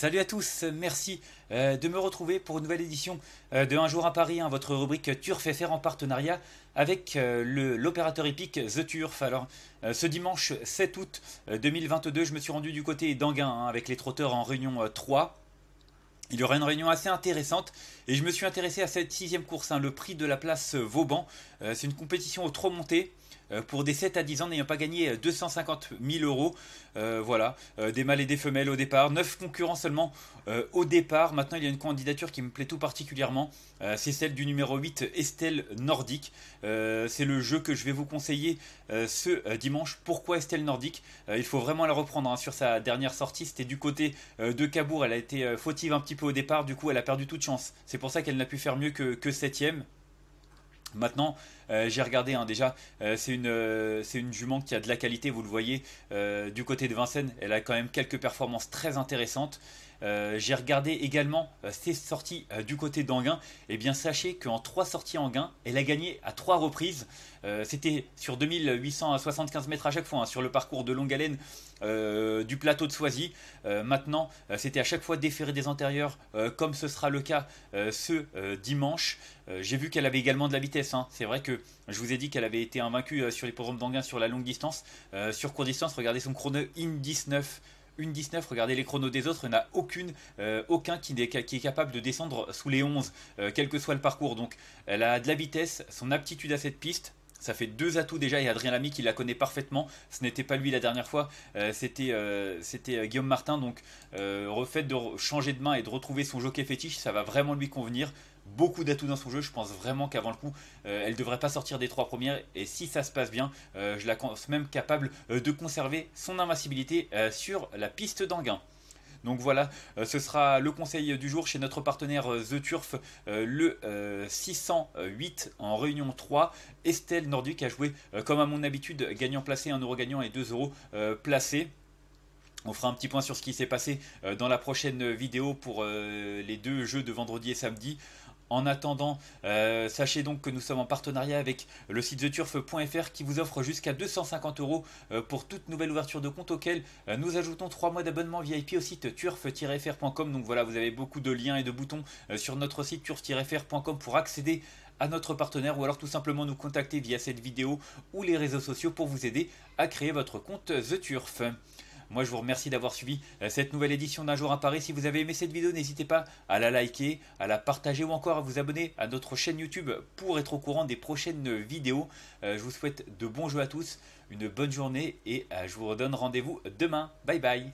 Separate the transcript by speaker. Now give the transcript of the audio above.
Speaker 1: Salut à tous, merci euh, de me retrouver pour une nouvelle édition euh, de Un jour à Paris, hein, votre rubrique Turf FR en partenariat avec euh, l'opérateur épique The Turf. Alors, ce dimanche 7 août 2022, je me suis rendu du côté d'Anguin hein, avec les trotteurs en réunion 3. Il y aura une réunion assez intéressante et je me suis intéressé à cette sixième course, hein, le prix de la place euh, Vauban. Euh, c'est une compétition au trop monté euh, pour des 7 à 10 ans n'ayant pas gagné 250 000 euros. voilà, des mâles et des femelles au départ, 9 concurrents seulement au départ. Maintenant, il y a une candidature qui me plaît tout particulièrement, c'est celle du numéro 8, Estelle Nordique. c'est le jeu que je vais vous conseiller ce dimanche. Pourquoi Estelle Nordique Il faut vraiment la reprendre hein, sur sa dernière sortie. C'était du côté de Cabourg, elle a été fautive un petit peu au départ, du coup, elle a perdu toute chance. C'est pour ça qu'elle n'a pu faire mieux que, que 7 Maintenant, euh, j'ai regardé hein, déjà, euh, c'est une, euh, c'est une, jument qui a de la qualité, vous le voyez, du côté de Vincennes, elle a quand même quelques performances très intéressantes. Euh, j'ai regardé également ses euh, sorties euh, du côté d'Anguin. Et eh bien sachez qu'en trois sorties Anguin, elle a gagné à trois reprises. C'était sur 2875 mètres à chaque fois, hein, sur le parcours de longue haleine du plateau de Soisy. maintenant, c'était à chaque fois déféré des antérieurs, comme ce sera le cas ce dimanche. J'ai vu qu'elle avait également de la vitesse. Hein. C'est vrai que je vous ai dit qu'elle avait été invaincue sur les programmes d'Anguin sur la longue distance. sur court distance, regardez son chrono in 19 une 19. Regardez les chronos des autres, N'a aucune, euh, aucun qui, qui, est capable de descendre sous les 11, euh, quel que soit le parcours. Donc elle a de la vitesse, son aptitude à cette piste, ça fait deux atouts déjà et Adrien Lamy qui la connaît parfaitement. Ce n'était pas lui la dernière fois, euh, c'était c'était Guillaume Martin. Donc refait de changer de main et de retrouver son jockey fétiche, ça va vraiment lui convenir beaucoup d'atouts dans son jeu. Je pense vraiment qu'avant le coup, euh, elle ne devrait pas sortir des trois premières. Et si ça se passe bien, euh, je la pense même capable euh, de conserver son invincibilité sur la piste d'Anguin. Donc voilà, ce sera le conseil du jour chez notre partenaire The Turf, le 608 en réunion 3. Estelle Nordic a joué, comme à mon habitude, gagnant placé, 1 euro gagnant et 2 euros placé. On fera un petit point sur ce qui s'est passé dans la prochaine vidéo pour les deux jeux de vendredi et samedi. En attendant, euh, sachez donc que nous sommes en partenariat avec le site theturf.fr qui vous offre jusqu'à 250 euros euh, pour toute nouvelle ouverture de compte auquel euh, nous ajoutons 3 mois d'abonnement VIP au site turf-fr.com. Donc voilà, vous avez beaucoup de liens et de boutons sur notre site turf-fr.com pour accéder à notre partenaire ou alors tout simplement nous contacter via cette vidéo ou les réseaux sociaux pour vous aider à créer votre compte The Turf. Moi, je vous remercie d'avoir suivi euh, cette nouvelle édition d'Un jour à Paris. Si vous avez aimé cette vidéo, n'hésitez pas à la liker, à la partager ou encore à vous abonner à notre chaîne YouTube pour être au courant des prochaines vidéos. Euh, je vous souhaite de bons jeux à tous, une bonne journée et euh, je vous redonne rendez-vous demain. Bye bye